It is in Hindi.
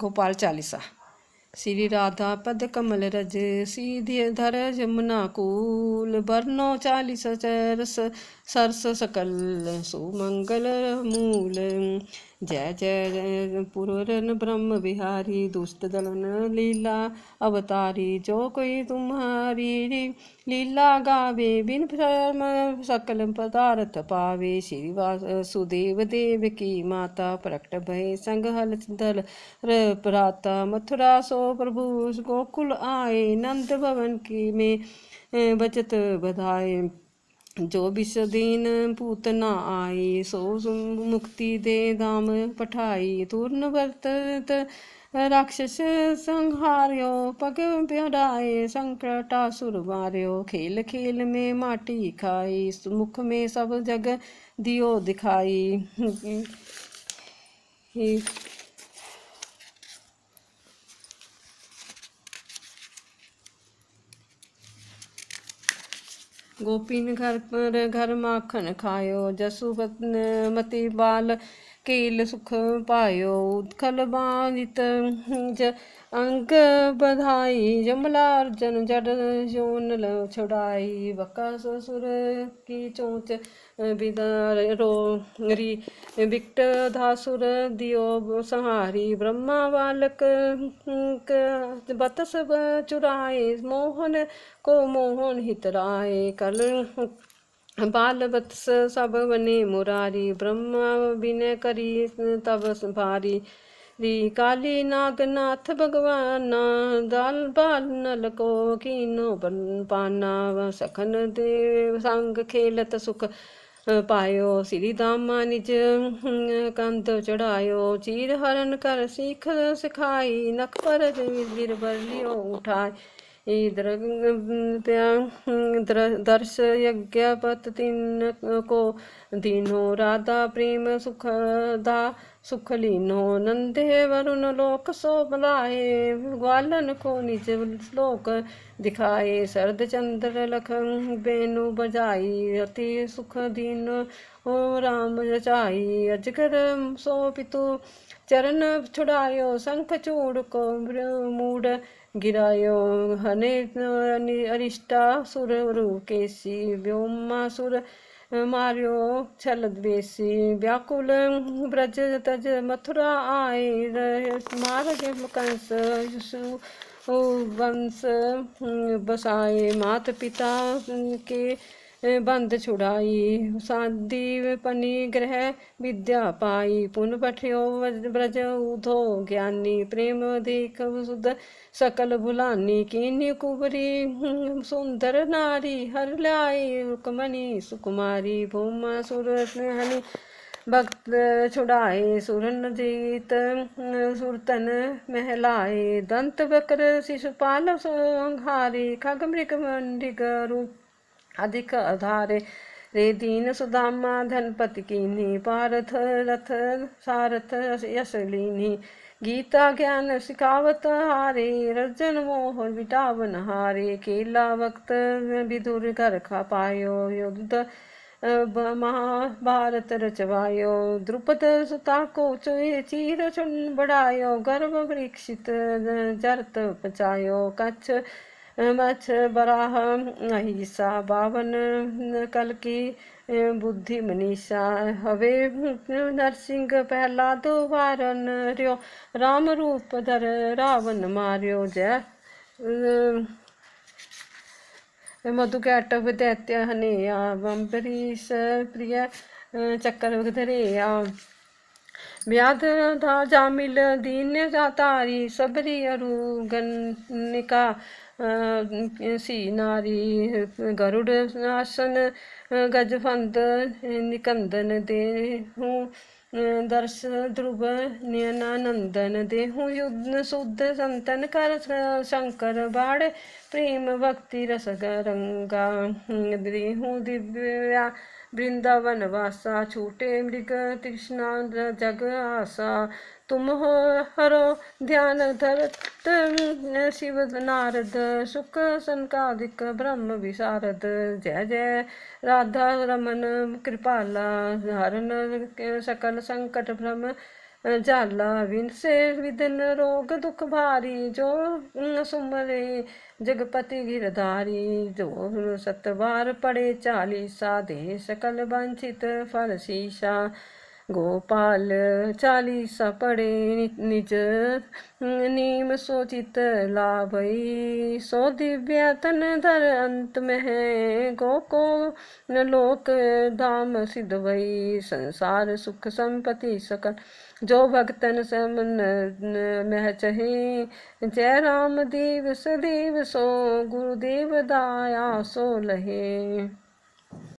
गोपाल चालीसा श्री राधा पद कमल रज सीधी धर जमुना कूल बरनो चालीस चरस सरस सकल सुमंगल मूल जय जय जय ब्रह्म विहारी दुष्ट दलन लीला अवतारी जो कोई तुम्हारी लीला गावे बिन शर्म सकल पदार्थ पावे श्री सुदेव देव की माता प्रकट भय संग हल दल प्राता मथुरा सो प्रभु गोकुल आए नंद भवन की में बचत बधाए जो दिन भूत न आई सो मुक्ति दे दाम पठाई तूर्ण वर्त राक्षस संहारो पग प्यराए संकटा सुर मार्यो खेल खेल में माटी खाई मुख में सब जग दियो दिखाई गोपिन घर पर घर माखन खायो जसु मती बाल केल सुख पायो उत्खल बानित अंक बधाई जमलार्जन जड जोन छुड़ाई बका ससुर की चोच बिदार रो री बिकट धासुर दियो सहारी ब्रह्मा बालक बतस चुराए मोहन को मोहन हितराए कल बाल बत्स सब बने मुरारी ब्रह्मा विनय करी तब भारी री काली नागनाथ भगवान दाल बाल नल को कीनो बन पाना सखन देव संग खेलत सुख पायो श्री दामा निज कंध चढ़ायो चीर हरण कर सीख सिखाई नख पर गिर भर लियो उठाय दर्श यज्ञ पत तीन को दिनों राधा प्रेम सुखदा लीनो नंदे वरुण लोक सो बलाए ग्वालन को निज लोक दिखाए शरद चंद्र लखन बेनु बजाई अति सुख दीन ओ राम रचाई अजगर सो पितु चरण छुड़ायो शंख चूड़ को मूड गिरायो हने अरिष्टा सुर केसी सुर मारियो छल बेसी व्याकुल ब्रज तज मथुरा आए मार्ग कंस वंश बसाए मात पिता के बंद छुड़ाई साधी पनी ग्रह विद्या पाई पुन पठ्यो ब्रज उधो ज्ञानी प्रेम देख सुध सकल भुलानी कीनी कुबरी सुंदर नारी हर लाई रुकमणि सुकुमारी भूम सुर स्नेहनी भक्त छुड़ाए सुरन जीत सुरतन महलाए दंत वक्र शिशुपाल संहारी खग मृग मंडिक रूप अधिक आधारे रे दीन सुदामा धनपति कीनी पारथ रथ सारथ यशलिनी गीता ज्ञान सिखावत हारे रजन मोह बिटावन हारे केला वक्त विदुर घर खा पायो युद्ध महाभारत रचवायो द्रुपद सुता को चुहे चीर चुन बढ़ायो गर्भ वृक्षित जरत पचायो कच्छ मछ बराह अहिसा बावन कल की बुद्धि मनीषा हवे नरसिंह पहला दो वारन रयो राम रूप धर रावण मार्यो जय मधुकैटव दैत्य हने बंबरीश प्रिय चक्र धरे व्याधरा जा मिल दीन जा तारी सबरी अरु गन्निका सी नारी गरुड़ आसन गजफंद निकंदन देहूँ ਦਰਸ ਧਰੁਵ ਨਿਆਨੰਦਨ ਦੇਹੁ ਯੁੱਧ ਸੁਧ ਸੰਤਨ ਕਰ ਸ਼ੰਕਰ ਬਾੜ ਪ੍ਰੇਮ ਭਗਤੀ ਰਸ ਰੰਗਾ ਦੇਹੁ ਦਿਵਿਆ ਬ੍ਰਿੰਦਾਵਨ ਵਾਸਾ ਛੂਟੇ ਮ੍ਰਿਗ ਤ੍ਰਿਸ਼ਨਾ ਜਗ ਆਸਾ तुम हो हरो ध्यान धरत शिव नारद सुख संकाधिक ब्रह्म विशारद जय जय राधा रमन कृपाला हरण सकल संकट ब्रह्म जाला विन से विदन रोग दुख भारी जो सुमरे जगपति गिरधारी जो सतवार पड़े चालीसा दे सकल वंचित फल शीशा गोपाल चालीसा पढ़े निज नीम सोचित लाभई सो दिव्य तन धर अंत में है गो को न लोक धाम सिद्ध वही संसार सुख संपत्ति सकल जो भक्तन समन मह चहे जय राम देव सदेव सो गुरुदेव दाया सो लहे